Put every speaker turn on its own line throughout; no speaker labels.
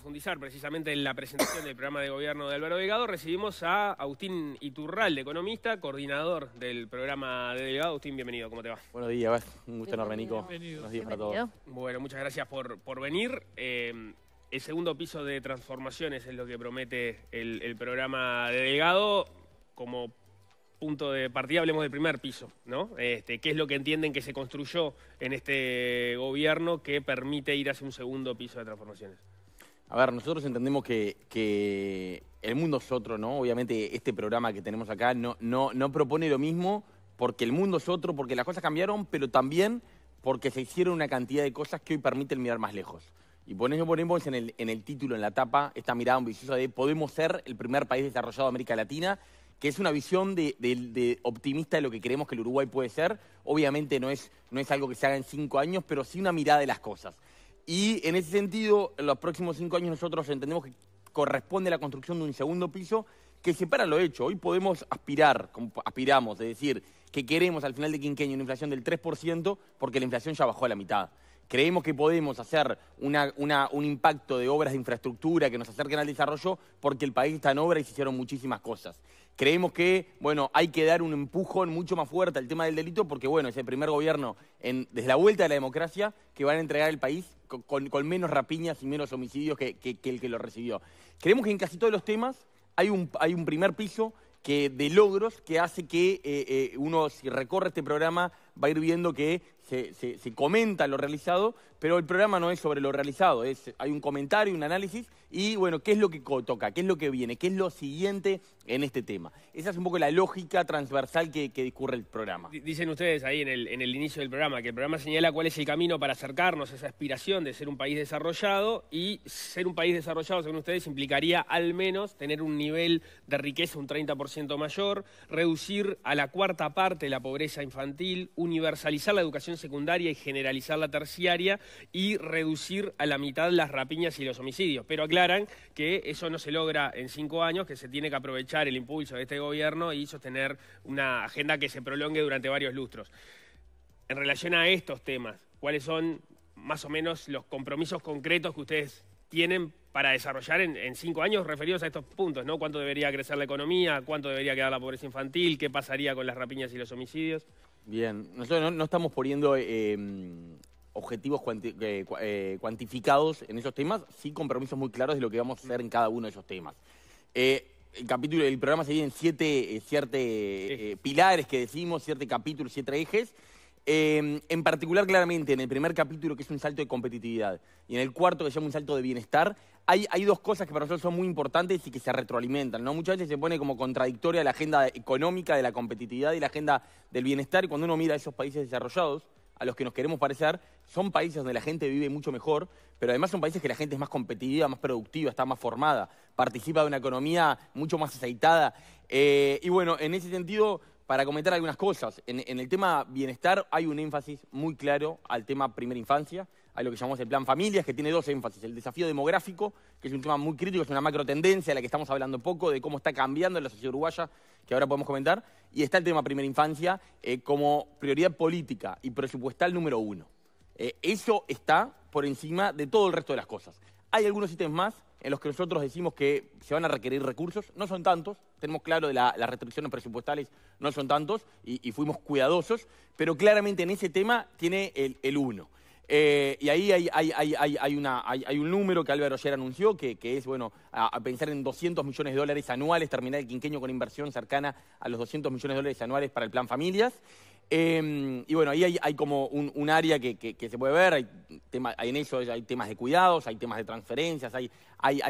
profundizar precisamente en la presentación del programa de gobierno de Álvaro Delgado, recibimos a Agustín de economista, coordinador del programa de Delgado. Agustín, bienvenido, ¿cómo te va?
Buenos días, un gusto enorme, Nico. Buenos días para todos.
Bueno, muchas gracias por, por venir. Eh, el segundo piso de transformaciones es lo que promete el, programa de Delgado. Como punto de partida, hablemos del primer piso, ¿no? Este, ¿Qué es lo que entienden que se construyó en este gobierno que permite ir hacia un segundo piso de transformaciones?
A ver, nosotros entendemos que, el mundo es otro, ¿no? Obviamente este programa que tenemos acá no, propone lo mismo porque el mundo es otro, porque las cosas cambiaron, pero también porque se hicieron una cantidad de cosas que hoy permiten mirar más lejos. Y por ponemos en el, título, en la tapa, esta mirada ambiciosa de podemos ser el primer país desarrollado de América Latina, que es una visión de, optimista de lo que creemos que el Uruguay puede ser. Obviamente no es algo que se haga en cinco años, pero sí una mirada de las cosas. Y en ese sentido, en los próximos cinco años nosotros entendemos que corresponde la construcción de un segundo piso que separa lo hecho. Hoy podemos aspirar, como aspiramos, es decir, que queremos al final de quinquenio una inflación del 3% porque la inflación ya bajó a la mitad. Creemos que podemos hacer un impacto de obras de infraestructura que nos acerquen al desarrollo porque el país está en obra y se hicieron muchísimas cosas. Creemos que, bueno, hay que dar un empujón mucho más fuerte al tema del delito porque, bueno, es el primer gobierno desde la vuelta de la democracia que van a entregar el país con, menos rapiñas y menos homicidios que, el que lo recibió. Creemos que en casi todos los temas hay un, hay un primer piso de logros que hace que eh, eh, uno, si recorre este programa, va a ir viendo que se, se, se, comenta lo realizado, pero el programa no es sobre lo realizado, es, hay un comentario, un análisis y bueno, ¿qué es lo que toca? ¿Qué es lo que viene? ¿Qué es lo siguiente en este tema? Esa es un poco la lógica transversal que, discurre el programa.
Dicen ustedes ahí en el, inicio del programa que el programa señala cuál es el camino para acercarnos a esa aspiración de ser un país desarrollado y ser un país desarrollado, según ustedes, implicaría al menos tener un nivel de riqueza un 30% mayor, reducir a la cuarta parte la pobreza infantil, universalizar la educación secundaria y generalizar la terciaria y reducir a la mitad las rapiñas y los homicidios. Pero que eso no se logra en cinco años, que se tiene que aprovechar el impulso de este gobierno y sostener una agenda que se prolongue durante varios lustros. En relación a estos temas, ¿cuáles son más o menos los compromisos concretos que ustedes tienen para desarrollar en, cinco años referidos a estos puntos, ¿no? ¿Cuánto debería crecer la economía? ¿Cuánto debería quedar la pobreza infantil? ¿Qué pasaría con las rapiñas y los homicidios?
Bien, nosotros no, estamos poniendo em, objetivos eh, eh, cuantificados en esos temas, sí compromisos muy claros de lo que vamos a hacer en cada uno de esos temas. Eh, el capítulo, el programa se divide en siete, pilares que decimos, siete capítulos, siete ejes. en particular, claramente, en el primer capítulo, que es un salto de competitividad, y en el cuarto, que se llama un salto de bienestar, hay, dos cosas que para nosotros son muy importantes y que se retroalimentan, ¿no? Muchas veces se pone como contradictoria la agenda económica de la competitividad y la agenda del bienestar, y cuando uno mira a esos países desarrollados, a los que nos queremos parecer, son países donde la gente vive mucho mejor, pero además son países que la gente es más competitiva, más productiva, está más formada, participa de una economía mucho más aceitada. Eh, y bueno, en ese sentido, para comentar algunas cosas, en, el tema bienestar hay un énfasis muy claro al tema primera infancia, a lo que llamamos el plan familias, que tiene dos énfasis. El desafío demográfico, que es un tema muy crítico, es una macro tendencia a la que estamos hablando poco, de cómo está cambiando la sociedad uruguaya que ahora podemos comentar, y está el tema primera infancia eh, como prioridad política y presupuestal número uno. Eh, eso está por encima de todo el resto de las cosas. Hay algunos ítems más en los que nosotros decimos que se van a requerir recursos, no son tantos, tenemos claro de las restricciones presupuestales no son tantos y, fuimos cuidadosos, pero claramente en ese tema tiene el uno. Eh, y ahí hay, un número que Álvaro ayer anunció, que, es, bueno, a, pensar en 200 millones de dólares anuales, terminar el quinqueño con inversión cercana a los 200 millones de dólares anuales para el plan familias. Em, y bueno, ahí hay, como un, área que, se puede ver, hay, en eso hay temas de cuidados, hay temas de transferencias, hay,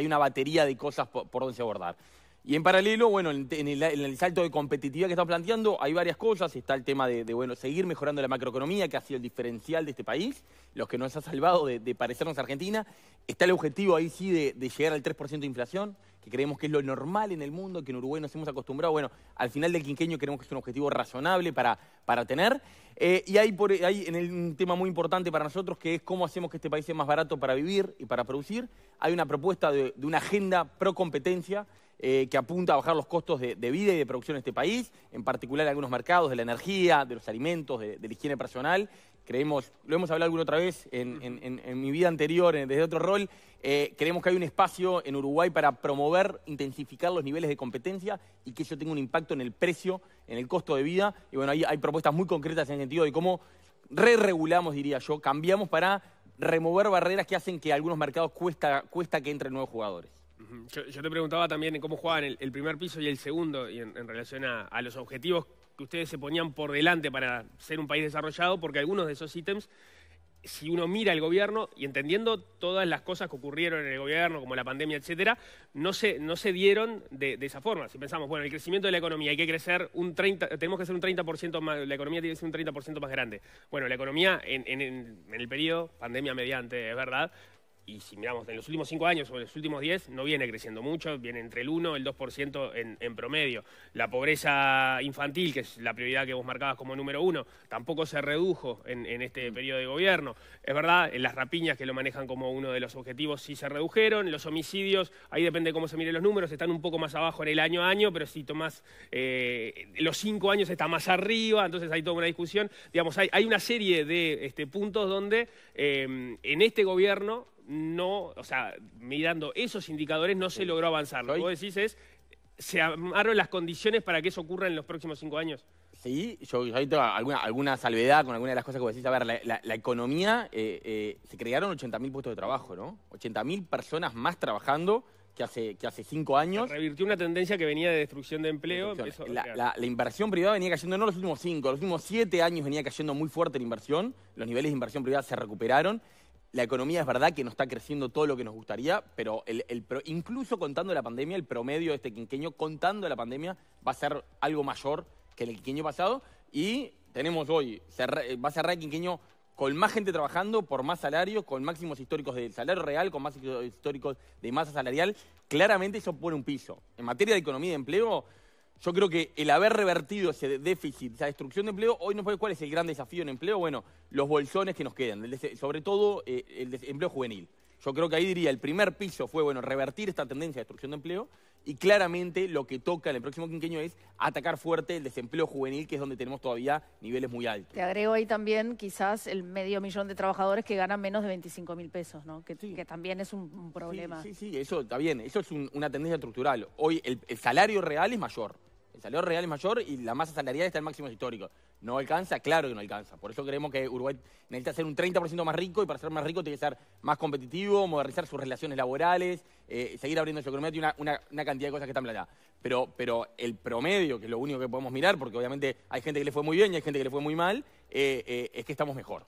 una batería de cosas por, por donde se abordar. Y en paralelo, bueno, en el, salto de competitividad que estamos planteando, hay varias cosas. Está el tema de, bueno, seguir mejorando la macroeconomía, que ha sido el diferencial de este país, los que nos ha salvado de, parecernos a Argentina. Está el objetivo ahí sí de, llegar al 3% de inflación, que creemos que es lo normal en el mundo, que en Uruguay nos hemos acostumbrado. Bueno, al final del quinquenio creemos que es un objetivo razonable para, tener. Eh, y hay, en un tema muy importante para nosotros, que es cómo hacemos que este país sea más barato para vivir y para producir. Hay una propuesta de una agenda pro competencia eh, que apunta a bajar los costos de, vida y de producción en este país, en particular en algunos mercados de la energía, de los alimentos, de, la higiene personal. Creemos, lo hemos hablado alguna otra vez en, mi vida anterior, desde otro rol, eh, creemos que hay un espacio en Uruguay para promover, intensificar los niveles de competencia y que eso tenga un impacto en el precio, en el costo de vida. Y bueno, ahí hay propuestas muy concretas en el sentido de cómo re-regulamos, diría yo, cambiamos para remover barreras que hacen que algunos mercados cuesta, cuesta que entren
nuevos jugadores. Yo, yo, te preguntaba también en cómo jugaban el, primer piso y el segundo, y en, relación a, los objetivos que ustedes se ponían por delante para ser un país desarrollado, porque algunos de esos ítems, si uno mira el gobierno, y entendiendo todas las cosas que ocurrieron en el gobierno, como la pandemia, etcétera, no se, no se dieron de, esa forma. Si pensamos, bueno, el crecimiento de la economía, hay que crecer un 30, tenemos que ser un 30% más, la economía tiene que ser un 30% más grande. Bueno, la economía en, en el periodo, pandemia mediante, es verdad, y si miramos en los últimos cinco años o en los últimos diez, no viene creciendo mucho, viene entre el 1 y el 2% en, promedio. La pobreza infantil, que es la prioridad que vos marcabas como número uno, tampoco se redujo en, este mm. periodo de gobierno. Es verdad, en las rapiñas que lo manejan como uno de los objetivos sí se redujeron, los homicidios, ahí depende cómo se miren los números, están un poco más abajo en el año a año, pero si tomás eh, los cinco años está más arriba, entonces hay toda una discusión. Digamos, hay, una serie de este, puntos donde eh, en este gobierno no, o sea, mirando esos indicadores no se logró avanzar. Lo que vos decís es, ¿se armaron las condiciones para que eso ocurra en los próximos cinco años?
Sí, yo, yo alguna, salvedad con alguna de las cosas que vos decís. A ver, la, economía, eh, eh, se crearon 80.000 puestos de trabajo, ¿no? 80.000 personas más trabajando que hace, que hace cinco años. Se revirtió una tendencia que venía de destrucción de empleo. La, la, inversión privada venía cayendo, no los últimos cinco, los últimos siete años venía cayendo muy fuerte la inversión. Los niveles de inversión privada se recuperaron la economía es verdad que no está creciendo todo lo que nos gustaría, pero el, incluso contando la pandemia, el promedio de este quinqueño, contando la pandemia, va a ser algo mayor que el quinqueño pasado. Y tenemos hoy, va a cerrar el quinqueño con más gente trabajando, por más salario, con máximos históricos de salario real, con máximos históricos de masa salarial. Claramente eso pone un piso. En materia de economía y de empleo, yo creo que el haber revertido ese déficit, esa destrucción de empleo, hoy no puede cuál es el gran desafío en empleo. Bueno, los bolsones que nos quedan, sobre todo eh, el desempleo juvenil. Yo creo que ahí diría, el primer piso fue, bueno, revertir esta tendencia de destrucción de empleo y claramente lo que toca en el próximo quinquenio es atacar fuerte el desempleo juvenil, que es donde tenemos todavía niveles muy altos.
Te agrego ahí también quizás el medio millón de trabajadores que ganan menos de 25 mil pesos, Que, también es un, problema. Sí, sí,
eso está bien, eso es una tendencia estructural. Hoy el salario real es mayor. El salario real es mayor y la masa salarial está en máximo histórico. No alcanza, claro que no alcanza. Por eso creemos que Uruguay necesita ser un 30% más rico y para ser más rico tiene que ser más competitivo, modernizar sus relaciones laborales, eh, seguir abriendo su economía, y una, cantidad de cosas que están planeadas. Pero, pero el promedio, que es lo único que podemos mirar, porque obviamente hay gente que le fue muy bien y hay gente que le fue muy mal, eh, eh, es que estamos mejor.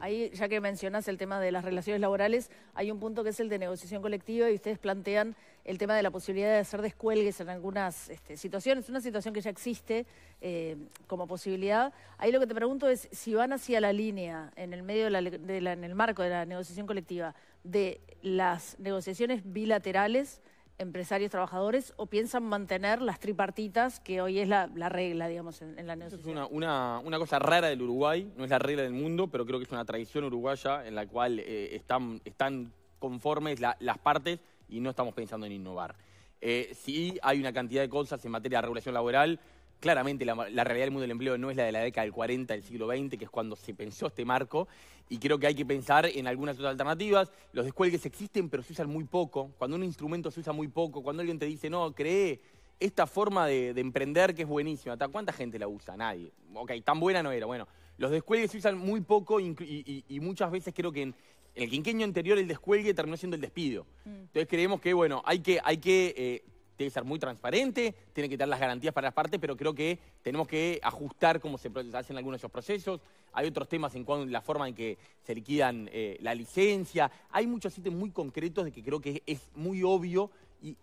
Ahí, ya que mencionas el tema de las relaciones laborales, hay un punto que es el de negociación colectiva y ustedes plantean el tema de la posibilidad de hacer descuelgues en algunas este, situaciones, una situación que ya existe eh, como posibilidad. Ahí lo que te pregunto es si van hacia la línea, en el medio en el marco de la negociación colectiva, de las negociaciones bilaterales empresarios, trabajadores, o piensan mantener las tripartitas, que hoy es la, regla, digamos, en, la negociación?
Es una, una, cosa rara del Uruguay, no es la regla del mundo, pero creo que es una tradición uruguaya en la cual eh, están, conformes las partes y no estamos pensando en innovar. Eh, sí hay una cantidad de cosas en materia de regulación laboral claramente la, realidad del mundo del empleo no es la de la década del 40 del siglo XX, que es cuando se pensó este marco, y creo que hay que pensar en algunas otras alternativas. Los descuelgues existen, pero se usan muy poco. Cuando un instrumento se usa muy poco, cuando alguien te dice, no, cree esta forma de, emprender que es buenísima, ¿cuánta gente la usa? Nadie. Ok, tan buena no era. Bueno, los descuelgues se usan muy poco y, muchas veces creo que en, el quinquenio anterior el descuelgue terminó siendo el despido. Mm. Entonces creemos que, bueno, hay que, hay que eh, tiene que ser muy transparente, tiene que dar las garantías para las partes, pero creo que tenemos que ajustar cómo se hacen algunos de esos procesos. Hay otros temas en cuanto a la forma en que se liquidan eh, la licencia. Hay muchos ítems muy concretos de que creo que es muy obvio y,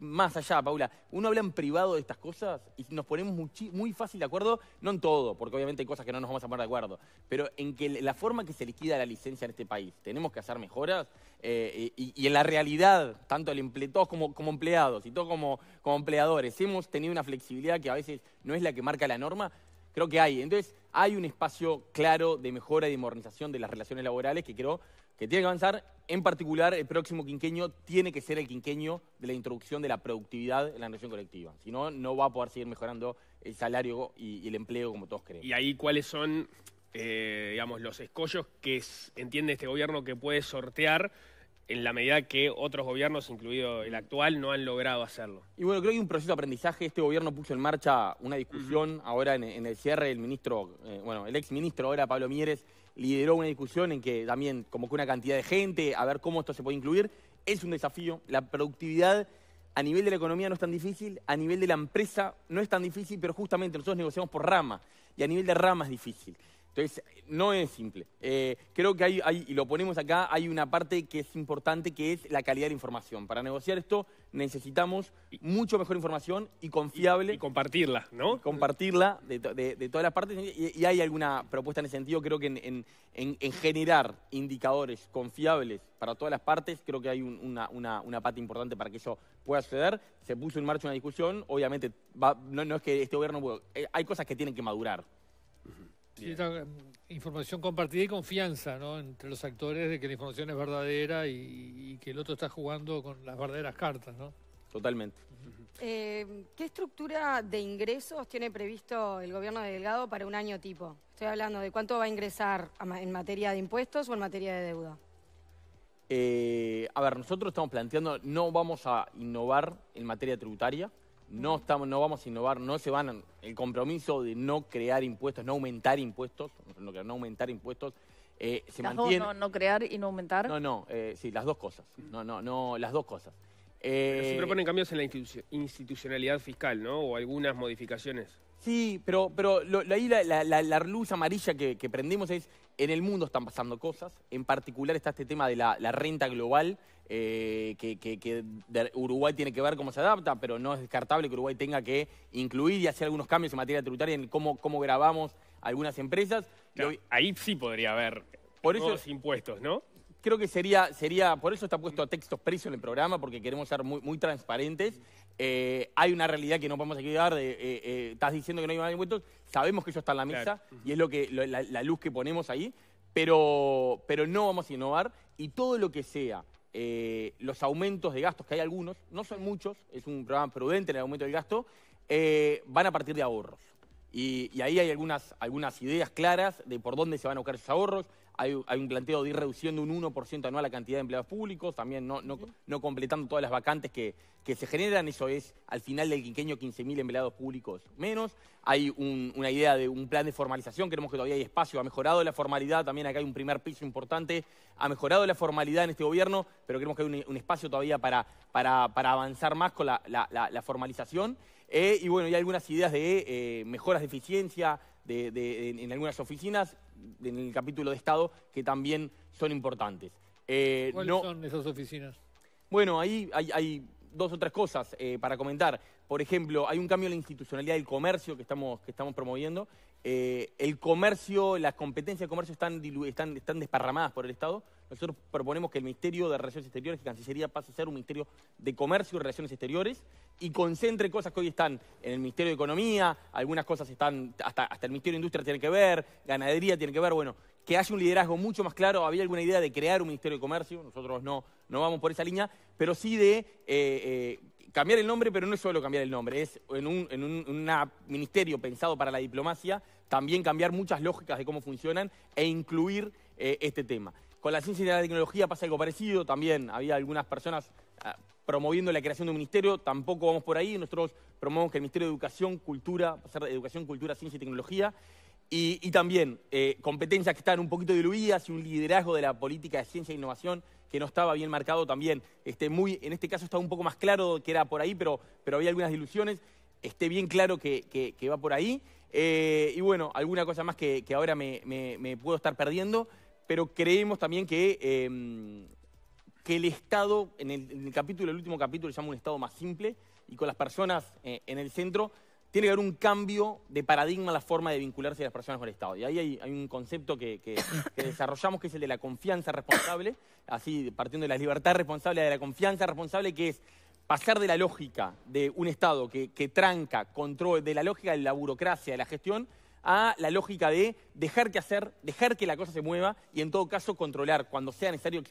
más allá, Paula, uno habla en privado de estas cosas y nos ponemos muy fácil de acuerdo, no en todo, porque obviamente hay cosas que no nos vamos a poner de acuerdo, pero en que la forma que se liquida la licencia en este país, tenemos que hacer mejoras eh, y, en la realidad, tanto el todos como, empleados y todos como, como empleadores, hemos tenido una flexibilidad que a veces no es la que marca la norma, creo que hay. Entonces, hay un espacio claro de mejora y de modernización de las relaciones laborales que creo que tiene que avanzar. En particular, el próximo quinquenio tiene que ser el quinquenio de la introducción de la productividad en la negociación colectiva. Si no, no va a poder seguir mejorando
el salario y, el empleo como todos creen. ¿Y ahí cuáles son, eh, digamos, los escollos que entiende este gobierno que puede sortear en la medida que otros gobiernos, incluido el actual, no han logrado hacerlo.
Y bueno, creo que hay un proceso de aprendizaje. Este gobierno puso en marcha una discusión ahora en, el cierre el ministro, eh, bueno, el exministro ahora, Pablo Mieres, lideró una discusión en que también como que una cantidad de gente, a ver cómo esto se puede incluir. Es un desafío. La productividad a nivel de la economía no es tan difícil, a nivel de la empresa no es tan difícil, pero justamente nosotros negociamos por rama y a nivel de rama es difícil. Entonces, no es simple. Eh, creo que hay, y lo ponemos acá, hay una parte que es importante, que es la calidad de la información. Para negociar esto necesitamos mucho mejor información y confiable. Y, compartirla, ¿no? Compartirla de, todas las partes. Y, hay alguna propuesta en ese sentido, creo que en, generar indicadores confiables para todas las partes, creo que hay una, parte pata importante para que eso pueda suceder. Se puso en marcha una discusión, obviamente, no, es que este gobierno... Eh, hay cosas que tienen que madurar.
Em, información compartida y confianza ¿no? entre los actores de que la información es verdadera y, que el otro está jugando con las verdaderas cartas. ¿no?
Totalmente.
Eh, ¿Qué estructura de ingresos tiene previsto el gobierno de Delgado para un año tipo? Estoy hablando de cuánto va a ingresar en materia de impuestos o en materia de deuda.
Eh, a ver, nosotros estamos planteando, no vamos a innovar en materia tributaria no, estamos, no vamos a innovar, no se van. el compromiso de no crear impuestos, no aumentar impuestos, no, aumentar impuestos,
eh, se mantiene.
no, crear y no aumentar. No,
no, eh, sí, las dos cosas. No, no, no, las dos cosas. Eh, pero se proponen cambios en la institucionalidad fiscal, ¿no? O algunas modificaciones.
Sí, pero, ahí la, luz amarilla que prendimos es en el mundo están pasando cosas, en particular está este tema de la, renta global, eh, que, Uruguay tiene que ver cómo se adapta, pero no es descartable que Uruguay tenga que incluir y hacer algunos cambios en materia tributaria en cómo, grabamos algunas empresas. ahí sí podría haber por los impuestos, ¿no? Creo que sería, sería, por eso está puesto a textos precios en el programa, porque queremos ser muy transparentes. Eh, hay una realidad que no podemos quedar de, eh, eh, estás diciendo que no hay más impuestos sabemos que eso está en la mesa y es la, luz que ponemos ahí, pero, no vamos a innovar y todo lo que sea los aumentos de gastos, que hay algunos, no son muchos, es un programa prudente en el aumento del gasto, van a partir de ahorros. Y, ahí hay algunas, algunas ideas claras de por dónde se van a buscar esos ahorros hay, un planteo de ir reduciendo un 1% anual la cantidad de empleados públicos, también no, completando todas las vacantes que, se generan, eso es al final del quinqueño 15.000 empleados públicos menos. Hay una idea de un plan de formalización, creemos que todavía hay espacio, ha mejorado la formalidad, también acá hay un primer piso importante, ha mejorado la formalidad en este gobierno, pero creemos que hay un, espacio todavía para, avanzar más con la, formalización. Eh, y bueno, hay algunas ideas de eh, mejoras de eficiencia, en algunas oficinas, en el capítulo de Estado, que también son importantes. Eh, ¿Cuáles
son esas oficinas?
Bueno, ahí hay, dos o tres cosas eh, para comentar. Por ejemplo, hay un cambio en la institucionalidad del comercio que estamos, que estamos promoviendo. Eh, el comercio, las competencias de comercio están, están desparramadas por el Estado. Nosotros proponemos que el Ministerio de Relaciones Exteriores y Cancillería pase a ser un Ministerio de Comercio y Relaciones Exteriores y concentre cosas que hoy están en el Ministerio de Economía, algunas cosas están, hasta, el Ministerio de Industria tiene que ver, ganadería tiene que ver, bueno, que haya un liderazgo mucho más claro. Había alguna idea de crear un Ministerio de Comercio, nosotros no, vamos por esa línea, pero sí de eh, eh, cambiar el nombre, pero no es solo cambiar el nombre, es en un, ministerio pensado para la diplomacia, también cambiar muchas lógicas de cómo funcionan e incluir eh, este tema. Con la ciencia y la tecnología pasa algo parecido, también había algunas personas ah, promoviendo la creación de un ministerio, tampoco vamos por ahí, nosotros promovemos que el Ministerio de Educación, Cultura, de Educación, Cultura, Ciencia y Tecnología, y, también eh, competencias que están un poquito diluidas y un liderazgo de la política de ciencia e innovación que no estaba bien marcado también. Este, muy, en este caso estaba un poco más claro que era por ahí, pero, pero había algunas diluciones. Esté bien claro que, va por ahí. Eh, y bueno, alguna cosa más que, ahora me puedo estar perdiendo pero creemos también que, em, que el Estado, en el, capítulo, el último capítulo, se llama un Estado más simple y con las personas eh, en el centro, tiene que haber un cambio de paradigma en la forma de vincularse las personas con el Estado. Y ahí hay, un concepto que, desarrollamos que es el de la confianza responsable, así partiendo de la libertad responsable, de la confianza responsable, que es pasar de la lógica de un Estado que, que tranca, control, de la lógica de la burocracia, de la gestión, a la lógica de dejar que hacer, dejar que la cosa se mueva y en todo caso controlar cuando sea necesario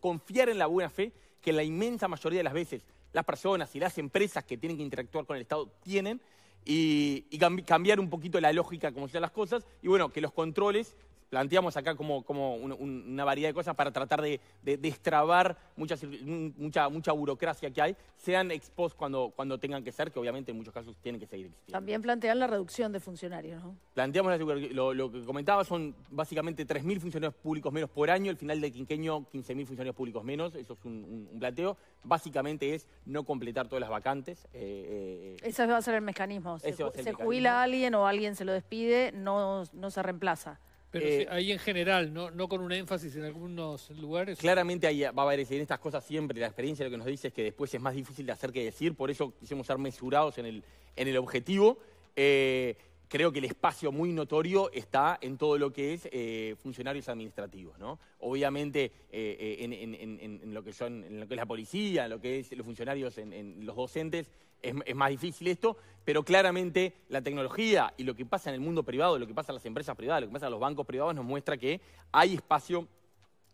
confiar en la buena fe que la inmensa mayoría de las veces las personas y las empresas que tienen que interactuar con el Estado tienen y, y cambiar un poquito la lógica como sean las cosas y bueno, que los controles planteamos acá como, como una variedad de cosas para tratar de, de destrabar mm, mucha, mucha, burocracia que hay, sean expuestos cuando, cuando tengan que ser, que obviamente en muchos casos tienen que seguir existiendo.
También plantean la reducción de funcionarios, ¿no?
Planteamos, lo, lo, que comentaba, son básicamente 3.000 funcionarios públicos menos por año, el final del quinquenio 15.000 funcionarios públicos menos, eso es un, planteo. Básicamente es no completar todas las vacantes. Eh, eh,
Ese va a ser el mecanismo. Se, se jubila alguien o alguien se lo despide, no, no se reemplaza.
Pero eh, ahí en general, no, no
con un énfasis en algunos
lugares. Claramente ahí va a aparecer en estas cosas siempre. La experiencia lo que nos dice es que después es más difícil de hacer que decir, por eso quisimos ser mesurados en el, en el objetivo. Eh, creo que el espacio muy notorio está en todo lo que es eh, funcionarios administrativos, ¿no? Obviamente en, lo que lo que es la policía, lo que es los funcionarios, en, los docentes, es, más difícil esto, pero claramente la tecnología y lo que pasa en el mundo privado, lo que pasa en las empresas privadas, lo que pasa en los bancos privados nos muestra que hay espacio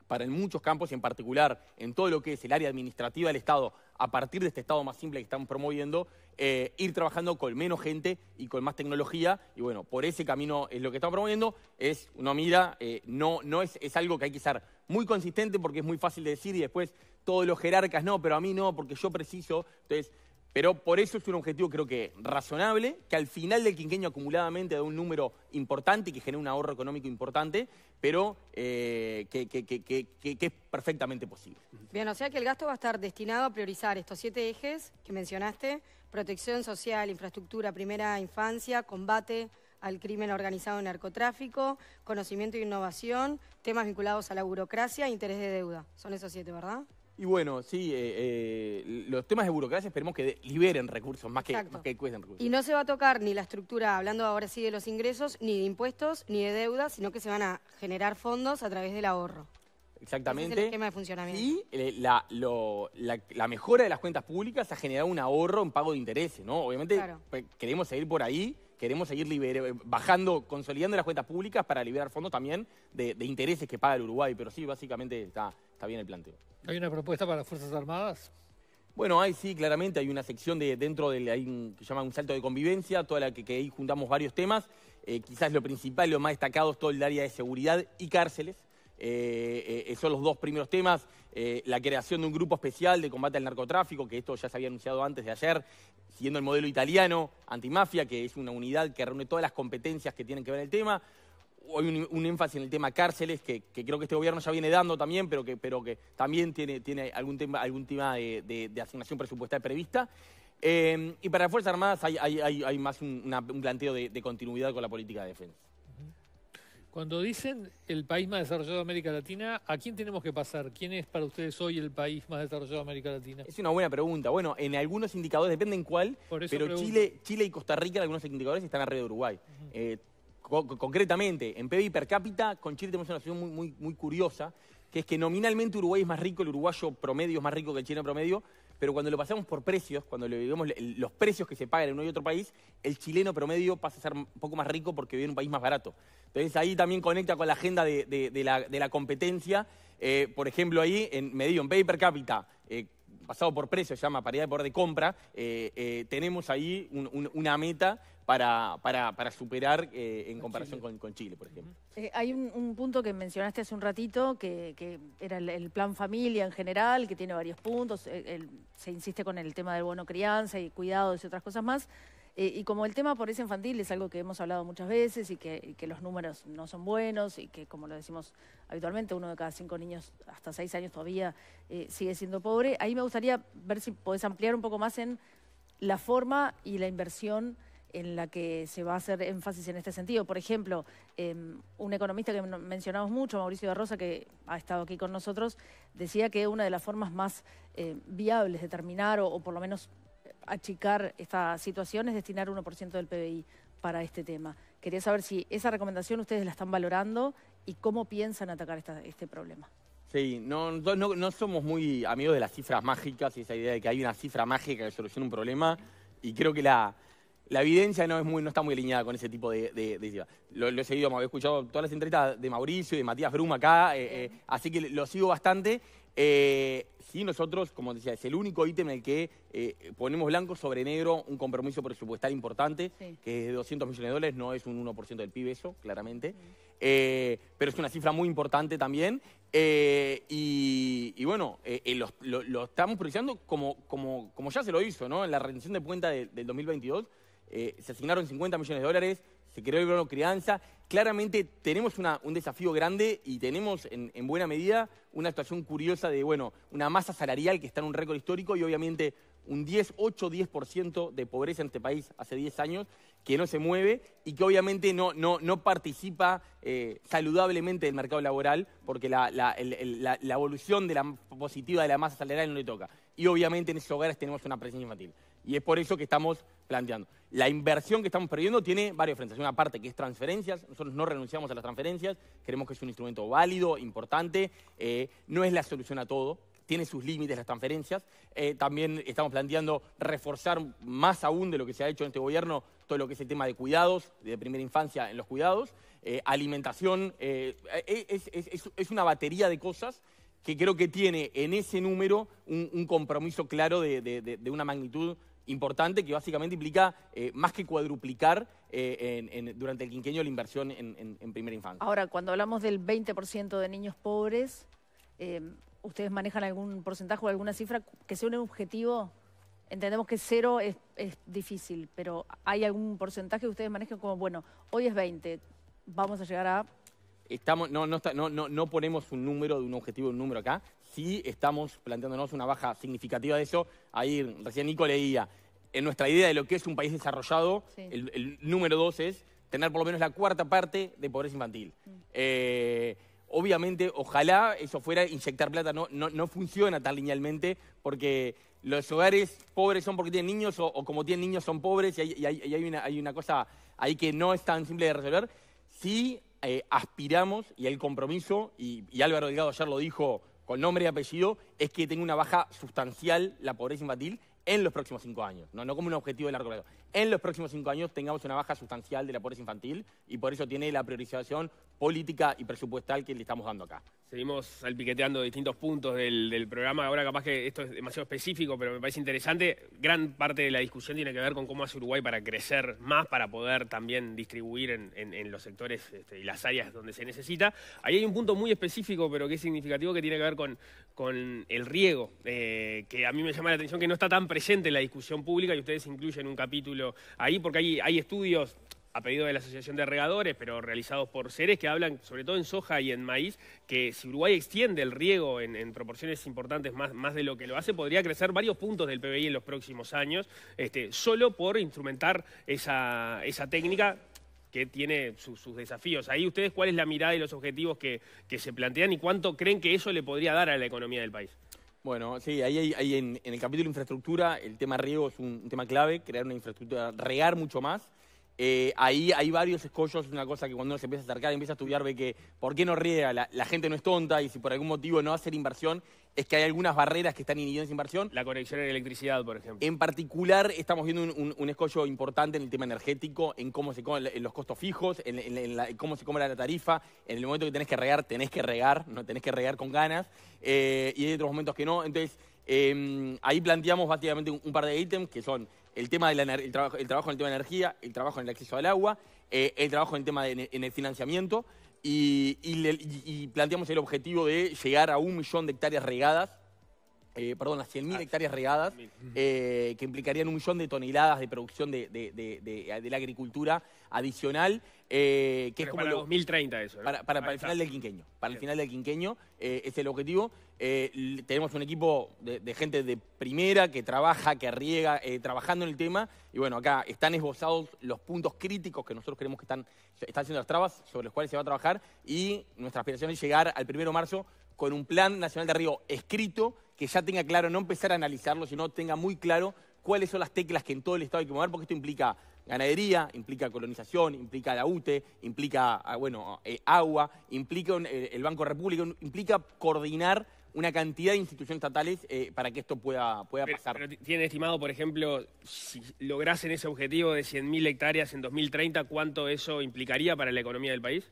para en muchos campos y en particular en todo lo que es el área administrativa del Estado, a partir de este Estado más simple que estamos promoviendo, eh, ir trabajando con menos gente y con más tecnología. Y bueno, por ese camino es lo que estamos promoviendo. Es, una mira, eh, no, no es, es algo que hay que ser muy consistente porque es muy fácil de decir y después todos los jerarcas, no, pero a mí no, porque yo preciso. Entonces, pero por eso es un objetivo creo que razonable, que al final del quinquenio acumuladamente da un número importante y que genera un ahorro económico importante, pero eh, que, es perfectamente posible.
Bien, o sea que el gasto va a estar destinado a priorizar estos siete ejes que mencionaste, protección social, infraestructura, primera infancia, combate al crimen organizado y narcotráfico, conocimiento e innovación, temas vinculados a la burocracia, e interés de deuda. Son esos siete, ¿verdad?
Y bueno, sí, eh, eh, los temas de burocracia esperemos que liberen recursos, más que, cuesten recursos.
Y no se va a tocar ni la estructura, hablando ahora sí de los ingresos, ni de impuestos, ni de deudas, sino que se van a generar fondos a través del ahorro.
Exactamente. el esquema de funcionamiento. Y eh, la, mejora de las cuentas públicas ha generado un ahorro en pago de intereses, ¿no? Obviamente pues, queremos seguir por ahí, queremos seguir bajando, consolidando las cuentas públicas para liberar fondos también de intereses que paga el Uruguay, pero sí, básicamente está... Está bien el planteo.
¿Hay una propuesta para las Fuerzas Armadas?
Bueno, hay, sí, claramente hay una sección de dentro de que llama un salto de convivencia, toda la que, ahí juntamos varios temas. Eh, quizás lo principal, lo más destacado es todo el área de seguridad y cárceles. Eh, eh, son los dos primeros temas. la creación de un grupo especial de combate al narcotráfico, que esto ya se había anunciado antes de ayer, siguiendo el modelo italiano, antimafia, que es una unidad que reúne todas las competencias que tienen que ver el tema hay un, énfasis en el tema cárceles, que, creo que este gobierno ya viene dando también, pero que, también tiene, algún tema, de, asignación presupuestaria prevista. Eh, y para las Fuerzas Armadas hay, más un, planteo de, continuidad con la política de defensa.
Cuando dicen el país más desarrollado de América Latina, ¿a quién tenemos que pasar? ¿Quién es para ustedes hoy el país más desarrollado de América Latina? Es una buena
pregunta. Bueno, en algunos indicadores, depende en cuál, pero Chile, Chile y Costa Rica en algunos indicadores están alrededor de Uruguay concretamente, en PBI per cápita, con Chile tenemos una situación muy, muy, curiosa, que es que nominalmente Uruguay es más rico, el uruguayo promedio es más rico que el chileno promedio, pero cuando lo pasamos por precios, cuando le vemos los precios que se pagan en uno y otro país, el chileno promedio pasa a ser un poco más rico porque vive en un país más barato. Entonces ahí también conecta con la agenda de, la, competencia. Eh, por ejemplo, ahí, en, medio en PIB per cápita, eh, pasado por precios, se llama paridad de poder de compra, eh, tenemos ahí una meta para, para, para superar eh, en comparación con, Chile, por ejemplo.
Eh, hay un, punto que mencionaste hace un ratito, que, que era el, plan familia en general, que tiene varios puntos, eh, se insiste con el tema del bono crianza y cuidados y otras cosas más. y como el tema pobreza infantil es algo que hemos hablado muchas veces y que, los números no son buenos y que, como lo decimos habitualmente, uno de cada cinco niños hasta seis años todavía sigue siendo pobre, ahí me gustaría ver si podés ampliar un poco más en la forma y la inversión en la que se va a hacer énfasis en este sentido. Por ejemplo, em, un economista que mencionamos mucho, Mauricio de Rosa, que ha estado aquí con nosotros, decía que una de las formas más eh, viables de terminar o, por lo menos eh, achicar esta situación es destinar 1% del PBI para este tema. Quería saber si esa recomendación ustedes la están valorando y cómo piensan atacar este problema.
Sí, no, no somos muy amigos de las cifras mágicas y esa idea de que hay una cifra mágica que soluciona un problema y creo que la, la evidencia no, está muy alineada con ese tipo de... de, lo, he seguido, me había escuchado todas las entrevistas de Mauricio y de Matías Bruma acá, eh, eh, así que lo sigo bastante. Eh, sí, nosotros, como decía, es el único ítem en el que ponemos blanco sobre negro un compromiso presupuestal importante, que es de 200 millones de dólares, no es un 1% del PIB eso, claramente, pero es una cifra muy importante también. Y, bueno, lo, estamos priorizando como, ya se lo hizo, ¿no? En la retención de cuenta del 2022 eh, se asignaron 50 millones de dólares, se creó el bono crianza. Claramente tenemos un desafío grande y tenemos en, buena medida una situación curiosa de, bueno, una masa salarial que está en un récord histórico y obviamente un 10, 8, 10% de pobreza en este país hace 10 años que no se mueve y que obviamente no, participa eh, saludablemente del mercado laboral porque la, evolución de la positiva de la masa salarial no le toca. Y obviamente en esos hogares tenemos una presencia infantil. Y es por eso que estamos planteando. La inversión que estamos perdiendo tiene varias frentes. una parte que es transferencias, nosotros no renunciamos a las transferencias, creemos que es un instrumento válido, importante, eh, no es la solución a todo, tiene sus límites las transferencias. Eh, también estamos planteando reforzar más aún de lo que se ha hecho en este gobierno todo lo que es el tema de cuidados, de primera infancia en los cuidados, eh, alimentación, es, una batería de cosas que creo que tiene en ese número un, compromiso claro de, una magnitud importante que básicamente implica eh, más que cuadruplicar eh, durante el quinquenio la inversión en, primera infancia.
Ahora, cuando hablamos del 20% de niños pobres, eh, ¿ustedes manejan algún porcentaje o alguna cifra que sea un objetivo? Entendemos que cero es, difícil, pero ¿hay algún porcentaje que ustedes manejan como, bueno, hoy es 20, vamos a llegar a
Estamos, no, no, no, no, ponemos un número de un objetivo, un número acá sí estamos planteándonos una baja significativa de eso. Ahí recién Nico leía, en nuestra idea de lo que es un país desarrollado, el, número dos es tener por lo menos la cuarta parte de pobreza infantil. Mm. Eh, obviamente, ojalá eso fuera inyectar plata, no, no, funciona tan linealmente porque los hogares pobres son porque tienen niños o, como tienen niños son pobres y, hay, una, cosa ahí que no es tan simple de resolver. si eh, aspiramos y el compromiso, y, y, Álvaro Delgado ayer lo dijo con nombre y apellido es que tenga una baja sustancial la pobreza infantil en los próximos cinco años, no, no como un objetivo de largo plazo. En los próximos cinco años tengamos una baja sustancial de la pobreza infantil y por eso tiene la priorización política y presupuestal que le estamos dando acá.
Seguimos salpiqueteando distintos puntos del, programa. Ahora capaz que esto es demasiado específico, pero me parece interesante. Gran parte de la discusión tiene que ver con cómo hace Uruguay para crecer más, para poder también distribuir en, los sectores este, y las áreas donde se necesita. Ahí hay un punto muy específico, pero que es significativo, que tiene que ver con, el riego, eh, que a mí me llama la atención que no está tan presente en la discusión pública y ustedes incluyen un capítulo ahí, porque hay, hay estudios a pedido de la Asociación de Regadores, pero realizados por seres que hablan sobre todo en soja y en maíz, que si Uruguay extiende el riego en, proporciones importantes más, de lo que lo hace, podría crecer varios puntos del PBI en los próximos años, este, solo por instrumentar esa, esa técnica que tiene sus desafíos. Ahí ustedes, ¿cuál es la mirada y los objetivos que, se plantean y cuánto creen que eso le podría dar a la economía del país? Bueno, sí, ahí, ahí en, el capítulo de
infraestructura el tema riego es un tema clave, crear una infraestructura, regar mucho más eh, ahí hay varios escollos, una cosa que cuando uno se empieza a acercar y empieza a estudiar ve que por qué no riega, la, gente no es tonta y si por algún motivo no hace inversión es que hay algunas barreras que están inhibiendo esa inversión. La conexión a la electricidad, por ejemplo. En particular estamos viendo un, escollo importante en el tema energético, en cómo se en los costos fijos, en, cómo se cobra la tarifa, en el momento que tenés que regar, tenés que regar, no tenés que regar con ganas eh, y hay otros momentos que no, entonces... Em, ahí planteamos básicamente un par de ítems que son el tema trabajo, el trabajo en el tema de energía, el trabajo en el acceso al agua, eh, el trabajo en el tema de, en el financiamiento y, planteamos el objetivo de llegar a un millón de hectáreas regadas eh, perdón, las 100.000 ah, hectáreas regadas, eh, que implicarían un millón de toneladas de producción de, la agricultura adicional. Eh, que es como para 2030 eso. Para, el final del quinqueño. Para el final del quinqueño es el objetivo. tenemos un equipo de, gente de primera que trabaja, que riega, trabajando en el tema. Y bueno, acá están esbozados los puntos críticos que nosotros creemos que están, están siendo las trabas sobre los cuales se va a trabajar. Y nuestra aspiración es llegar al 1 de marzo con un plan nacional de riego escrito que ya tenga claro, no empezar a analizarlo, sino tenga muy claro cuáles son las teclas que en todo el Estado hay que mover, porque esto implica ganadería, implica colonización, implica la UTE, implica, ah, bueno, eh, agua, implica eh, el Banco República,
implica coordinar una cantidad de instituciones estatales eh, para que esto pueda, pasar. Pero tiene estimado, por ejemplo, si lograsen ese objetivo de 100.000 hectáreas en 2030, ¿cuánto eso implicaría para la economía del país?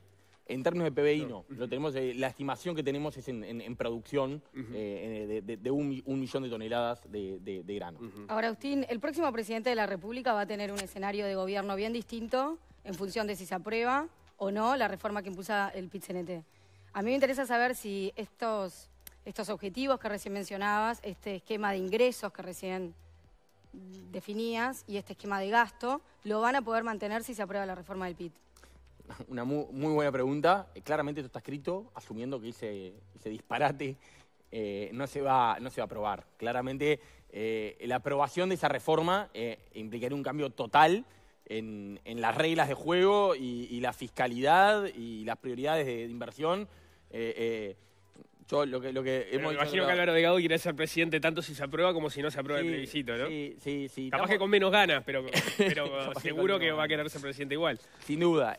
En términos de PBI no. Lo tenemos, eh, la estimación
que tenemos es en, producción eh, eh, de, un, millón de toneladas de, grano.
Ahora, Agustín, el próximo presidente de la República va a tener un escenario de gobierno bien distinto en función de si se aprueba o no la reforma que impulsa el pit -CNT. A mí me interesa saber si estos, estos objetivos que recién mencionabas, este esquema de ingresos que recién definías y este esquema de gasto, lo van a poder mantener si se aprueba la
reforma del PIT. una muy, buena pregunta. Eh, claramente esto está escrito, asumiendo que ese disparate, eh, no, se va, no se va a aprobar. Claramente eh, la aprobación de esa reforma implicaría un cambio total en, las reglas de juego y, la fiscalidad y las prioridades de inversión. Yo lo que, lo que hemos imagino que Álvaro
Delgado quiere ser presidente tanto si se aprueba como si no se aprueba el plebiscito, ¿no? Sí, sí, sí. con menos ganas, pero, seguro que va a querer ser presidente igual.
Sin duda.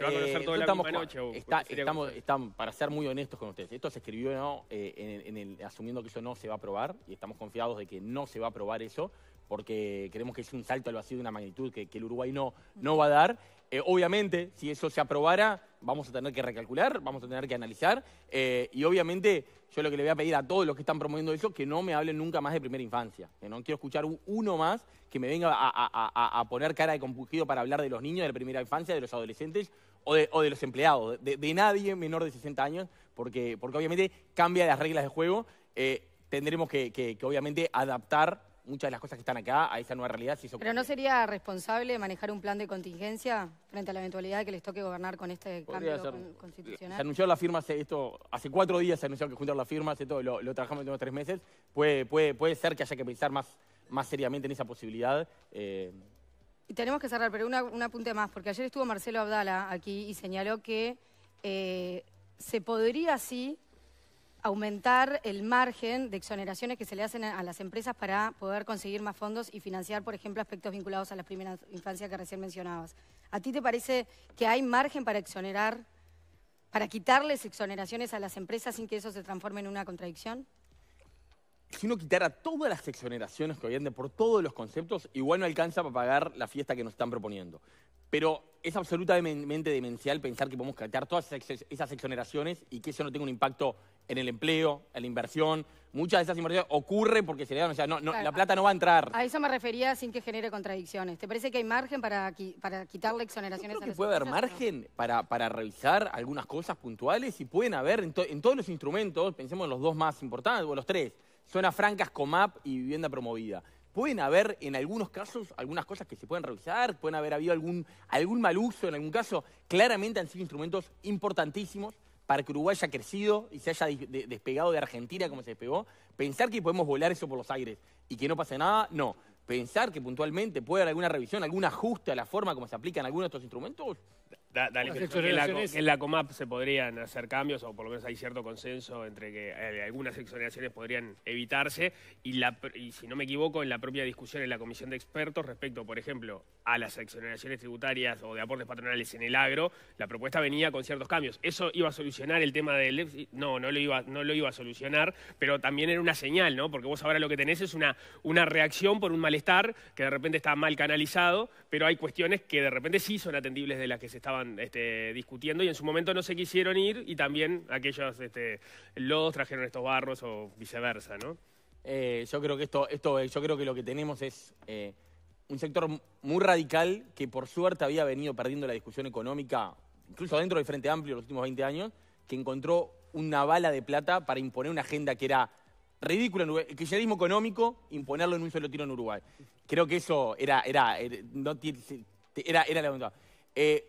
estamos, para ser muy honestos con ustedes, esto se escribió eh, asumiendo que eso no se va a aprobar y estamos confiados de que no se va a aprobar eso, porque creemos que es un salto al vacío de una magnitud que, el Uruguay no, va a dar. Eh, obviamente, si eso se aprobara, vamos a tener que recalcular, vamos a tener que analizar. Eh, y obviamente, yo lo que le voy a pedir a todos los que están promoviendo eso, que no me hablen nunca más de primera infancia. Que no quiero escuchar uno más que me venga a, poner cara de compungido para hablar de los niños de la primera infancia, de los adolescentes o de, los empleados, de, nadie menor de 60 años, porque, porque obviamente cambia las reglas de juego. Eh, tendremos que, que obviamente adaptar muchas de las cosas que están acá a esa nueva realidad. ¿Pero
no sería responsable manejar un plan de contingencia frente a la eventualidad de que les toque gobernar con este cambio
constitucional? Se anunció la firma, hace, esto, hace cuatro días se anunció que juntaron las firmas, lo, lo trabajamos en unos tres meses. Puede, puede, puede ser que haya que pensar más, más seriamente en esa posibilidad. Eh.
Y tenemos que cerrar, pero una, un apunte más, porque ayer estuvo Marcelo Abdala aquí y señaló que eh, se podría, así aumentar el margen de exoneraciones que se le hacen a las empresas para poder conseguir más fondos y financiar, por ejemplo, aspectos vinculados a las primeras infancias que recién mencionabas. ¿A ti te parece que hay margen para exonerar, para quitarles exoneraciones a las empresas sin que eso se transforme en una contradicción?
Si uno quitara todas las exoneraciones que hoy por todos los conceptos, igual no alcanza para pagar la fiesta que nos están proponiendo. Pero es absolutamente demencial pensar que podemos quitar todas esas exoneraciones y que eso no tenga un impacto en el empleo, en la inversión. Muchas de esas inversiones ocurren porque se le dan, o sea, no, no, la plata no va a entrar.
A eso me refería sin que genere contradicciones. ¿Te parece que hay margen para, para quitarle exoneraciones? a creo que
puede haber margen para, para revisar algunas cosas puntuales y pueden haber en, todos los instrumentos, pensemos en los dos más importantes, o los tres, zonas francas, COMAP y vivienda promovida pueden haber en algunos casos algunas cosas que se pueden revisar, pueden haber habido algún, algún mal uso en algún caso. Claramente han sido instrumentos importantísimos para que Uruguay haya crecido y se haya despegado de Argentina como se despegó, pensar que podemos volar eso por los aires y que no pase nada, no.
Pensar que puntualmente puede haber alguna revisión, algún ajuste a la forma como se aplican algunos de estos instrumentos, en, la, COMAP se podrían hacer cambios, o por lo menos hay cierto consenso entre que eh, algunas exoneraciones podrían evitarse, y, si no me equivoco, en la propia discusión en la comisión de expertos respecto, por ejemplo, a las exoneraciones tributarias o de aportes patronales en el agro, la propuesta venía con ciertos cambios. ¿Eso iba a solucionar el tema del déficit? No, no lo iba, no lo iba a solucionar, pero también era una señal, ¿no? Porque vos ahora lo que tenés es una, una reacción por un malestar que de repente está mal canalizado, pero hay cuestiones que de repente sí son atendibles de las que se estaba este, discutiendo y en su momento no se quisieron ir y también aquellos este, lodos trajeron estos barros o viceversa, ¿no? Eh, yo creo que esto, esto, eh, yo creo que lo que tenemos
es eh, un sector muy radical que por suerte había venido perdiendo la discusión económica, incluso dentro del Frente Amplio en los últimos 20 años, que encontró una bala de plata para imponer una agenda que era ridícula, el kirchnerismo económico, imponerlo en un solo tiro en Uruguay. Creo que eso era, era, la eh,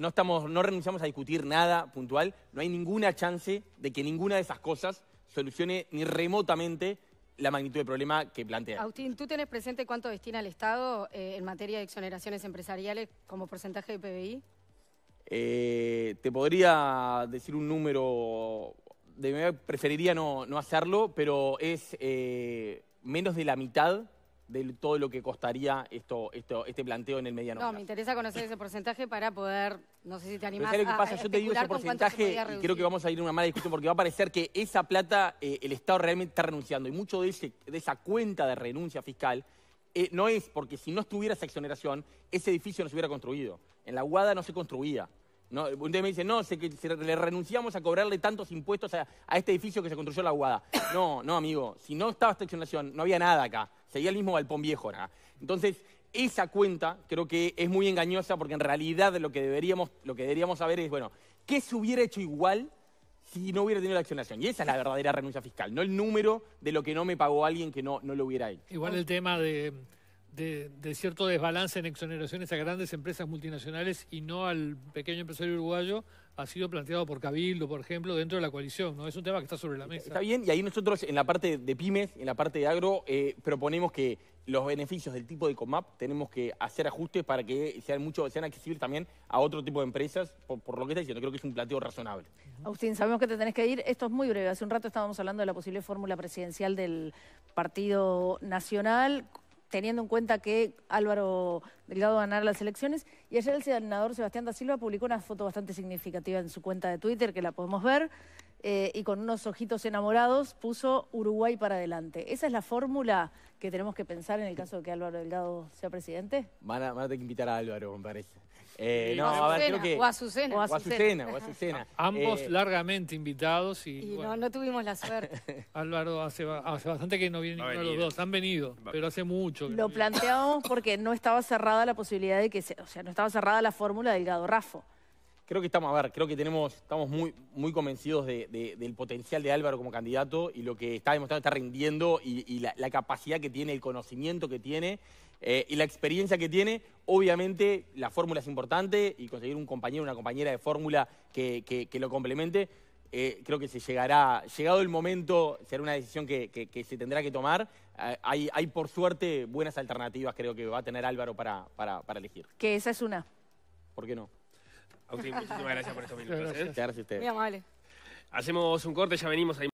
no, estamos, no renunciamos a discutir nada puntual, no hay ninguna chance de que ninguna de esas cosas solucione ni remotamente la magnitud del problema que plantea.
Agustín, ¿tú tienes presente cuánto destina el Estado eh, en materia de exoneraciones empresariales como porcentaje de PBI?
Eh, te podría decir un número, de preferiría no, hacerlo, pero es eh, menos de la mitad de todo lo que costaría esto, este planteo en el mediano. No,
me interesa conocer ese porcentaje para poder, no sé si te animas que Yo te digo ese porcentaje y creo que
vamos a ir en una mala discusión porque va a parecer que esa plata eh, el Estado realmente está renunciando y mucho de, ese, de esa cuenta de renuncia fiscal eh, no es porque si no estuviera esa exoneración, ese edificio no se hubiera construido. En la UADA no se construía. No, usted me dice, no, le renunciamos a cobrarle tantos impuestos a, este edificio que se construyó la Aguada. No, no, amigo, si no estaba esta accionación, no había nada acá. Seguía el mismo galpón viejo acá. Entonces, esa cuenta creo que es muy engañosa porque en realidad lo que deberíamos, lo que deberíamos saber es, bueno, ¿qué se hubiera hecho igual si no hubiera tenido la accionación. Y esa es la verdadera renuncia fiscal, no el número de lo que no me pagó alguien que no, no lo hubiera hecho.
Igual el tema de de, cierto desbalance en exoneraciones a grandes empresas multinacionales y no al pequeño empresario uruguayo ha sido planteado por Cabildo, por ejemplo, dentro de la coalición. No es un tema que está sobre la mesa. Está bien,
y ahí nosotros en la parte de pymes, en la parte de agro, eh, proponemos que los beneficios del tipo de COMAP tenemos que hacer ajustes para que sean mucho sean accesibles también a otro tipo de empresas, por, por lo que está diciendo. Creo que es un planteo razonable.
Agustín, sabemos que te tenés que ir. Esto es muy breve. Hace un rato estábamos hablando de la posible fórmula presidencial del Partido Nacional teniendo en cuenta que Álvaro Delgado ganara las elecciones. Y ayer el senador Sebastián da Silva publicó una foto bastante significativa en su cuenta de Twitter, que la podemos ver, eh, y con unos ojitos enamorados puso Uruguay para adelante. ¿Esa es la fórmula que tenemos que pensar en el caso de que Álvaro Delgado sea presidente?
Van a, van a tener que invitar a Álvaro, me parece. Eh, no, a ver, creo O Azucena. O Ambos eh,
largamente invitados y... y no,
no tuvimos la suerte.
Álvaro, hace, bastante que no vienen ninguno de los dos. Han venido, pero hace mucho. Lo planteamos
planteábamos porque no estaba cerrada la posibilidad de que... Se, o sea, no estaba cerrada la fórmula Delgado Rafo.
Creo que estamos, a ver, creo que tenemos, estamos muy, muy convencidos del potencial de Álvaro como candidato y lo que está demostrando, está rindiendo y, la capacidad que tiene, el conocimiento que tiene eh, y la experiencia que tiene, obviamente la fórmula es importante y conseguir un compañero, una compañera de fórmula que, lo complemente, eh, creo que se llegará, llegado el momento, será una decisión que, se tendrá que tomar. Eh, hay, hay, por suerte, buenas alternativas, creo que va a tener Álvaro para, elegir.
Que esa es una.
¿Por qué no? muchísimas gracias por estos minutos. Gracias. Gracias a ustedes. Muy amable. Hacemos un corte, ya venimos ahí.